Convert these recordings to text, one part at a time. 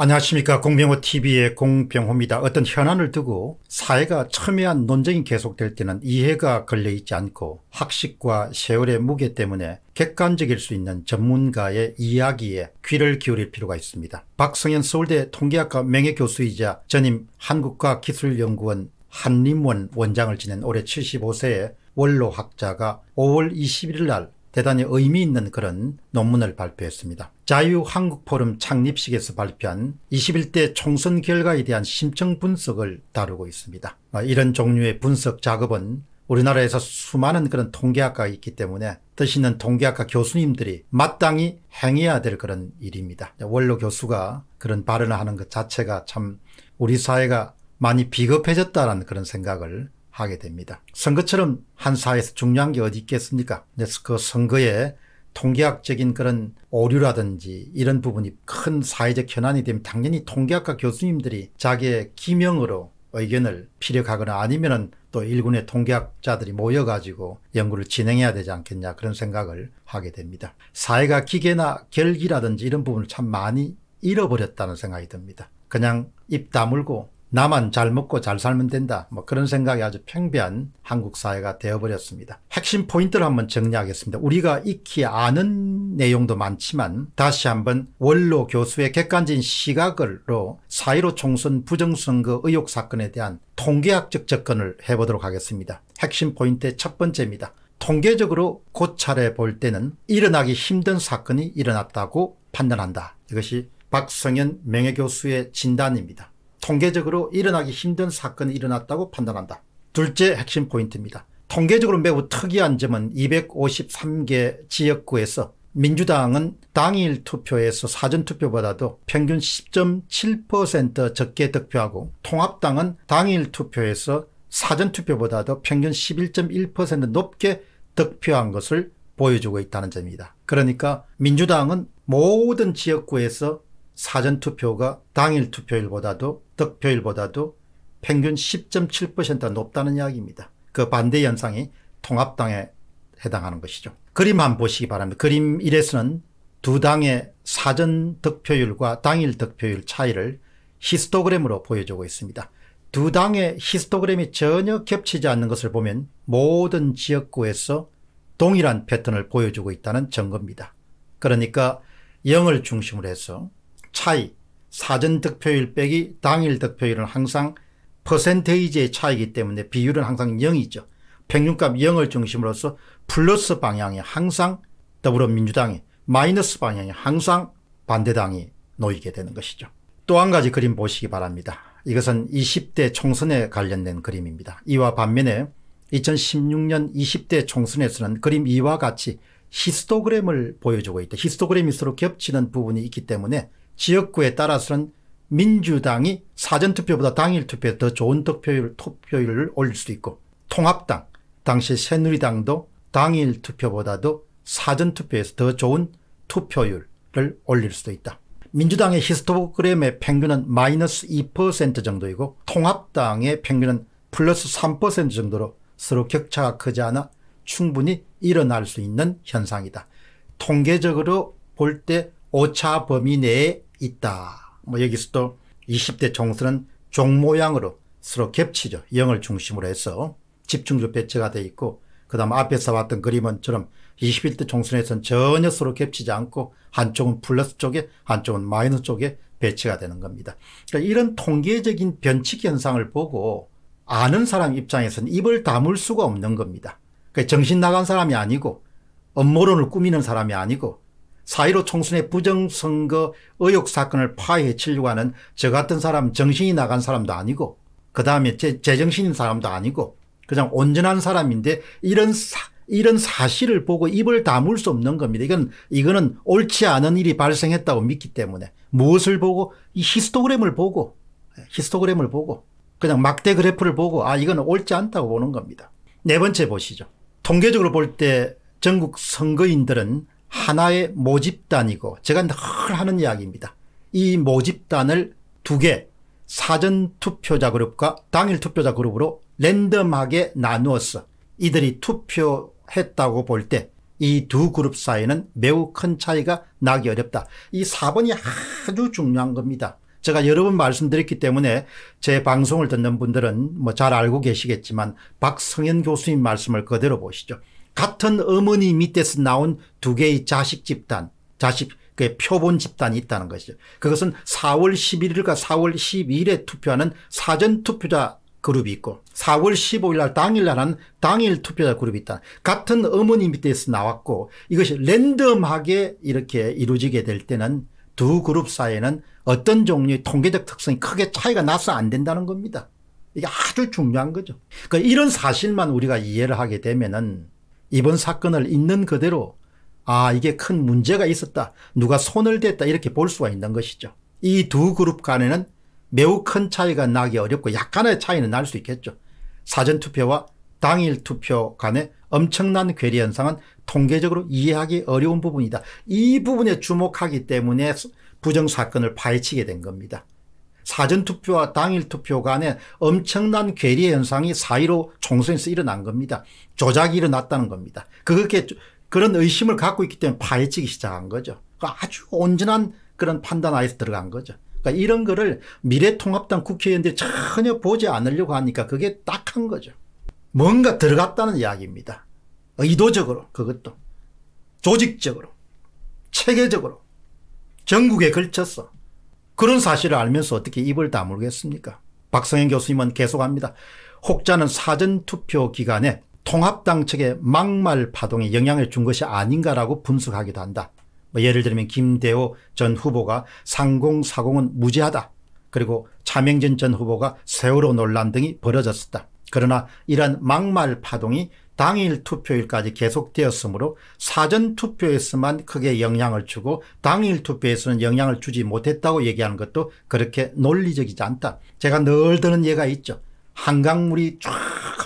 안녕하십니까 공병호TV의 공병호입니다. 어떤 현안을 두고 사회가 첨예한 논쟁이 계속될 때는 이해가 걸려있지 않고 학식과 세월의 무게 때문에 객관적일 수 있는 전문가의 이야기에 귀를 기울일 필요가 있습니다. 박성현 서울대 통계학과 명예교수이자 전임 한국과기술연구원 한림원 원장을 지낸 올해 75세의 원로학자가 5월 21일 날 대단히 의미 있는 그런 논문을 발표했습니다. 자유한국포럼 창립식에서 발표한 21대 총선 결과에 대한 심층 분석을 다루고 있습니다. 어, 이런 종류의 분석 작업은 우리나라에서 수많은 그런 통계학과가 있기 때문에 뜻 있는 통계학과 교수님들이 마땅히 행해야 될 그런 일입니다. 원로 교수가 그런 발언을 하는 것 자체가 참 우리 사회가 많이 비겁해졌다라는 그런 생각을 하게 됩니다. 선거처럼 한 사회에서 중요한 게 어디 있겠습니까? 그래서 그 선거에 통계학적인 그런 오류라든지 이런 부분이 큰 사회적 현안이 되면 당연히 통계학과 교수님들이 자기의 기명으로 의견을 피력하거나 아니면은 또 일군의 통계학자들이 모여가지고 연구를 진행해야 되지 않겠냐 그런 생각을 하게 됩니다. 사회가 기계나 결기라든지 이런 부분을 참 많이 잃어버렸다는 생각이 듭니다. 그냥 입 다물고 나만 잘 먹고 잘 살면 된다. 뭐 그런 생각이 아주 팽배한 한국 사회가 되어버렸습니다. 핵심 포인트를 한번 정리하겠습니다. 우리가 익히 아는 내용도 많지만 다시 한번 원로 교수의 객관적인 시각으로 사이로 총선 부정선거 의혹 사건에 대한 통계학적 접근을 해보도록 하겠습니다. 핵심 포인트의 첫 번째입니다. 통계적으로 고찰해 볼 때는 일어나기 힘든 사건이 일어났다고 판단한다. 이것이 박성현 명예교수의 진단입니다. 통계적으로 일어나기 힘든 사건이 일어났다고 판단한다. 둘째 핵심 포인트입니다. 통계적으로 매우 특이한 점은 253개 지역구에서 민주당은 당일 투표에서 사전투표보다도 평균 10.7% 적게 득표하고 통합당은 당일 투표에서 사전투표보다도 평균 11.1% 높게 득표한 것을 보여주고 있다는 점입니다. 그러니까 민주당은 모든 지역구에서 사전투표가 당일 투표율보다도 득표율보다도 평균 1 0 7 높다는 이야기입니다. 그 반대 현상이 통합당에 해당하는 것이죠. 그림 한번 보시기 바랍니다. 그림 1에서는 두 당의 사전 득표율과 당일 득표율 차이를 히스토그램으로 보여주고 있습니다. 두 당의 히스토그램이 전혀 겹치지 않는 것을 보면 모든 지역구에서 동일한 패턴을 보여주고 있다는 증거입니다. 그러니까 0을 중심으로 해서 차이, 사전 득표율 빼기 당일 득표율은 항상 퍼센테이지의 차이기 때문에 비율은 항상 0이죠. 평균값 0을 중심으로서 플러스 방향이 항상 더불어민주당이 마이너스 방향이 항상 반대당이 놓이게 되는 것이죠. 또 한 가지 그림 보시기 바랍니다. 이것은 20대 총선에 관련된 그림입니다. 이와 반면에 2016년 20대 총선에서는 그림 2와 같이 히스토그램을 보여주고 있다. 히스토그램이 서로 겹치는 부분이 있기 때문에 지역구에 따라서는 민주당이 사전투표보다 당일투표에 더 좋은 득표율, 투표율을 올릴 수도 있고 통합당, 당시 새누리당도 당일투표보다도 사전투표에서 더 좋은 투표율을 올릴 수도 있다. 민주당의 히스토그램의 평균은 마이너스 2% 정도이고 통합당의 평균은 플러스 3% 정도로 서로 격차가 크지 않아 충분히 일어날 수 있는 현상이다. 통계적으로 볼때 오차 범위 내에 있다. 뭐 여기서 또 20대 총선은 종 모양으로 서로 겹치죠. 0을 중심으로 해서 집중적 배치가 되어 있고 그다음 앞에서 봤던 그림은처럼 21대 총선에서는 전혀 서로 겹치지 않고 한쪽은 플러스 쪽에 한쪽은 마이너스 쪽에 배치가 되는 겁니다. 그러니까 이런 통계적인 변칙 현상을 보고 아는 사람 입장에서는 입을 다물 수가 없는 겁니다. 그러니까 정신 나간 사람이 아니고 업무론을 꾸미는 사람이 아니고 4.15 총선의 부정선거 의혹 사건을 파헤치려고 하는 저 같은 사람 정신이 나간 사람도 아니고 그 다음에 제정신인 사람도 아니고 그냥 온전한 사람인데 이런 사, 이런 사실을 보고 입을 다물 수 없는 겁니다. 이건 이거는 옳지 않은 일이 발생했다고 믿기 때문에 무엇을 보고 이 히스토그램을 보고 예, 히스토그램을 보고 그냥 막대 그래프를 보고 아 이건 옳지 않다고 보는 겁니다. 네 번째 보시죠. 통계적으로 볼 때 전국 선거인들은 하나의 모집단이고 제가 늘 하는 이야기입니다. 이 모집단을 두 개 사전 투표자 그룹과 당일 투표자 그룹으로 랜덤하게 나누었어. 이들이 투표했다고 볼 때 이 두 그룹 사이는 매우 큰 차이가 나기 어렵다. 이 4번이 아주 중요한 겁니다. 제가 여러 번 말씀드렸기 때문에 제 방송을 듣는 분들은 뭐 잘 알고 계시겠지만 박성현 교수님 말씀을 그대로 보시죠. 같은 어머니 밑에서 나온 두 개의 자식 집단, 자식 그 표본 집단이 있다는 것이죠. 그것은 4월 11일과 4월 12일에 투표하는 사전 투표자 그룹이 있고 4월 15일 날 당일 날은 당일 투표자 그룹이 있다. 같은 어머니 밑에서 나왔고 이것이 랜덤하게 이렇게 이루어지게 될 때는 두 그룹 사이에는 어떤 종류의 통계적 특성이 크게 차이가 나서 안 된다는 겁니다. 이게 아주 중요한 거죠. 그러니까 이런 사실만 우리가 이해를 하게 되면은 이번 사건을 있는 그대로 아 이게 큰 문제가 있었다. 누가 손을 댔다 이렇게 볼 수가 있는 것이죠. 이 두 그룹 간에는 매우 큰 차이가 나기 어렵고 약간의 차이는 날 수 있겠죠. 사전투표와 당일 투표 간의 엄청난 괴리 현상은 통계적으로 이해하기 어려운 부분이다. 이 부분에 주목하기 때문에 부정사건을 파헤치게 된 겁니다. 사전투표와 당일투표 간에 엄청난 괴리 의 현상이 사이로 총선에서 일어난 겁니다. 조작이 일어났다는 겁니다. 그렇게 그런 의심을 갖고 있기 때문에 파헤치기 시작한 거죠. 그러니까 아주 온전한 그런 판단 아에서 들어간 거죠. 그러니까 이런 거를 미래통합당 국회의원들이 전혀 보지 않으려고 하니까 그게 딱한 거죠. 뭔가 들어갔다는 이야기입니다. 의도적으로 그것도 조직적으로 체계적으로 전국에 걸쳐서 그런 사실을 알면서 어떻게 입을 다물겠습니까? 박성현 교수님은 계속합니다. 혹자는 사전투표 기간에 통합당 측의 막말 파동에 영향을 준 것이 아닌가라고 분석하기도 한다. 뭐 예를 들면 김대호 전 후보가 3040은 무죄하다. 그리고 차명진 전 후보가 세월호 논란 등이 벌어졌었다. 그러나 이러 막말 파동이 당일 투표일까지 계속되었으므로 사전 투표에서만 크게 영향을 주고 당일 투표에서는 영향을 주지 못했다고 얘기하는 것도 그렇게 논리적이지 않다. 제가 늘 드는 예가 있죠. 한강물이 쫙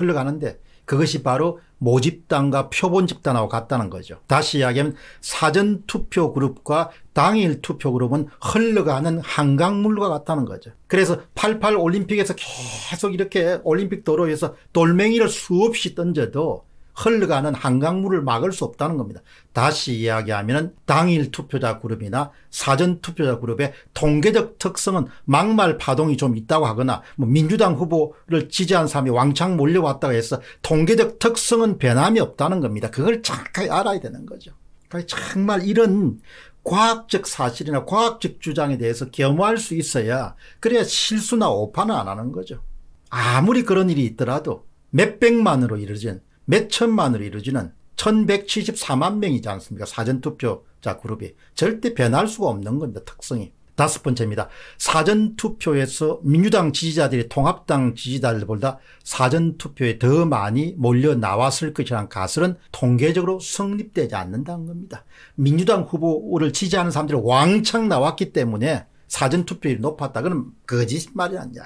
흘러가는데 그것이 바로 모집단과 표본 집단하고 같다는 거죠. 다시 이야기하면 사전 투표 그룹과 당일 투표 그룹은 흘러가는 한강물과 같다는 거죠. 그래서 88 올림픽에서 계속 이렇게 올림픽 도로에서 돌멩이를 수없이 던져도 흘러가는 한강물을 막을 수 없다는 겁니다. 다시 이야기하면 당일 투표자 그룹이나 사전 투표자 그룹의 통계적 특성은 막말 파동이 좀 있다고 하거나 뭐 민주당 후보를 지지한 사람이 왕창 몰려왔다고 해서 통계적 특성은 변함이 없다는 겁니다. 그걸 정확하게 알아야 되는 거죠. 그러니까 정말 이런 과학적 사실이나 과학적 주장에 대해서 겸허할 수 있어야 그래야 실수나 오판을 안 하는 거죠. 아무리 그런 일이 있더라도 몇백만으로 이루어진 몇 천만으로 이루어지는 1174만 명이지 않습니까? 사전투표자 그룹이. 절대 변할 수가 없는 겁니다. 특성이. 다섯 번째입니다. 사전투표에서 민주당 지지자들이 통합당 지지자들보다 사전투표에 더 많이 몰려 나왔을 것이라는 가설은 통계적으로 성립되지 않는다는 겁니다. 민주당 후보를 지지하는 사람들이 왕창 나왔기 때문에 사전투표율이 높았다. 그건 거짓말이 아니야.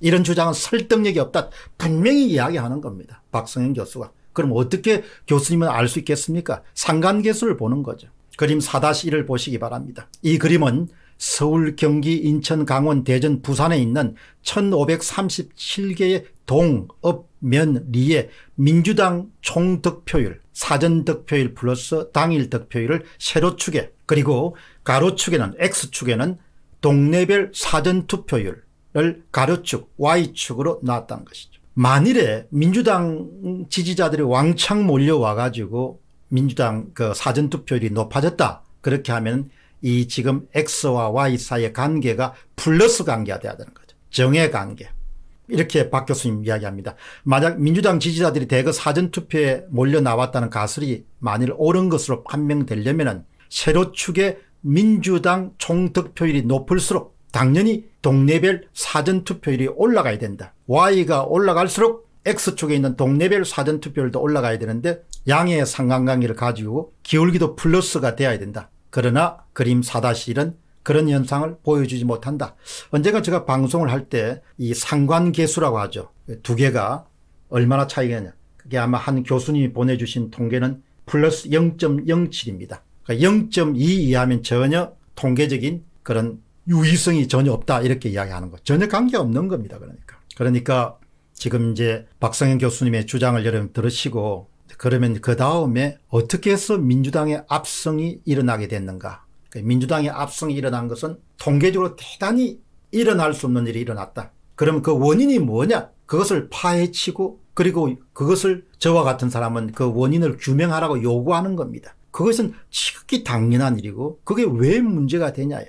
이런 주장은 설득력이 없다. 분명히 이야기하는 겁니다. 박성현 교수가. 그럼 어떻게 교수님은 알 수 있겠습니까? 상관계수를 보는 거죠. 그림 4-1을 보시기 바랍니다. 이 그림은 서울, 경기, 인천, 강원, 대전, 부산에 있는 1537개의 동, 읍, 면, 리에 민주당 총 득표율, 사전 득표율 플러스 당일 득표율을 세로축에 그리고 가로축에는 X축에는 동네별 사전 투표율, 를 가로축 Y축으로 나왔다는 것이죠. 만일에 민주당 지지자들이 왕창 몰려와 가지고 민주당 그 사전투표율이 높아졌다. 그렇게 하면 이 지금 X와 Y 사이의 관계가 플러스 관계가 돼야 되는 거죠. 정의 관계. 이렇게 박 교수님 이야기합니다. 만약 민주당 지지자들이 대거 사전투표에 몰려 나왔다는 가설이 만일 옳은 것으로 판명되려면 새로 축의 민주당 총득표율이 높을수록 당연히 동네별 사전투표율이 올라가야 된다. Y가 올라갈수록 X축에 있는 동네별 사전투표율도 올라가야 되는데 양의 상관관계를 가지고 기울기도 플러스가 돼야 된다. 그러나 그림 4-1은 그런 현상을 보여주지 못한다. 언젠가 제가 방송을 할 때 이 상관계수라고 하죠. 두 개가 얼마나 차이가 있냐 그게 아마 한 교수님이 보내주신 통계는 플러스 0.07입니다. 그러니까 0.2 이하면 전혀 통계적인 그런 유의성이 전혀 없다 이렇게 이야기하는 것. 전혀 관계없는 겁니다. 그러니까. 그러니까 지금 이제 박성현 교수님의 주장을 여러분 들으시고 그러면 그 다음에 어떻게 해서 민주당의 압승이 일어나게 됐는가. 그 민주당의 압승이 일어난 것은 통계적으로 대단히 일어날 수 없는 일이 일어났다. 그럼 그 원인이 뭐냐? 그것을 파헤치고 그리고 그것을 저와 같은 사람은 그 원인을 규명하라고 요구하는 겁니다. 그것은 지극히 당연한 일이고 그게 왜 문제가 되냐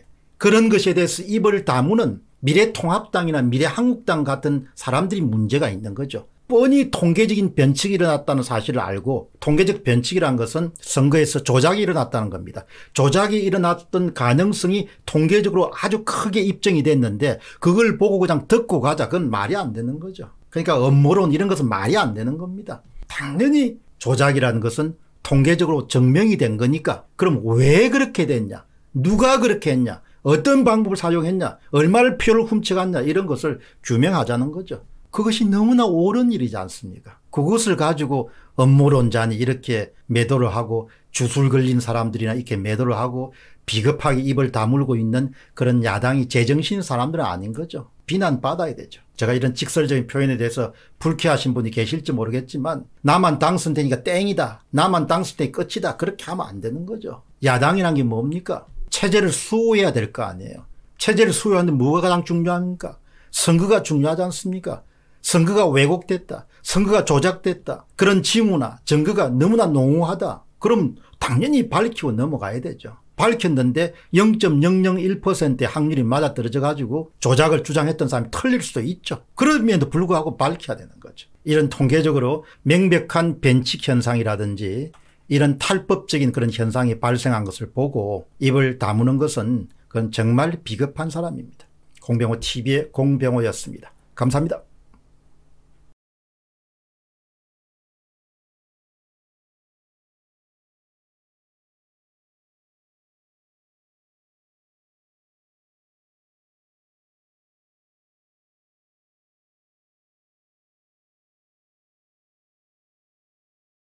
그런 것에 대해서 입을 다무는 미래통합당이나 미래한국당 같은 사람들이 문제가 있는 거죠. 뻔히 통계적인 변칙이 일어났다는 사실을 알고 통계적 변칙이란 것은 선거에서 조작이 일어났다는 겁니다. 조작이 일어났던 가능성이 통계적으로 아주 크게 입증이 됐는데 그걸 보고 그냥 듣고 가자 그건 말이 안 되는 거죠. 그러니까 업무론 이런 것은 말이 안 되는 겁니다. 당연히 조작이라는 것은 통계적으로 증명이 된 거니까 그럼 왜 그렇게 됐냐 누가 그렇게 했냐 어떤 방법을 사용했냐, 얼마를 표를 훔쳐갔냐 이런 것을 규명하자는 거죠. 그것이 너무나 옳은 일이지 않습니까? 그것을 가지고 업무론자니 이렇게 매도를 하고 주술 걸린 사람들이나 이렇게 매도를 하고 비겁하게 입을 다물고 있는 그런 야당이 제정신 인 사람들은 아닌 거죠. 비난받아야 되죠. 제가 이런 직설적인 표현에 대해서 불쾌하신 분이 계실지 모르겠지만 나만 당선되니까 땡이다. 나만 당선되니 끝이다. 그렇게 하면 안 되는 거죠. 야당이란 게 뭡니까? 체제를 수호해야 될 거 아니에요. 체제를 수호하는데 뭐가 가장 중요합니까? 선거가 중요하지 않습니까? 선거가 왜곡됐다. 선거가 조작됐다. 그런 징후나 증거가 너무나 농후하다. 그럼 당연히 밝히고 넘어가야 되죠. 밝혔는데 0.001%의 확률이 맞아떨어져 가지고 조작을 주장했던 사람이 틀릴 수도 있죠. 그럼에도 불구하고 밝혀야 되는 거죠. 이런 통계적으로 명백한 벤치 현상이라든지 이런 탈법적인 그런 현상이 발생한 것을 보고 입을 다무는 것은 그건 정말 비겁한 사람입니다. 공병호 TV의 공병호였습니다. 감사합니다.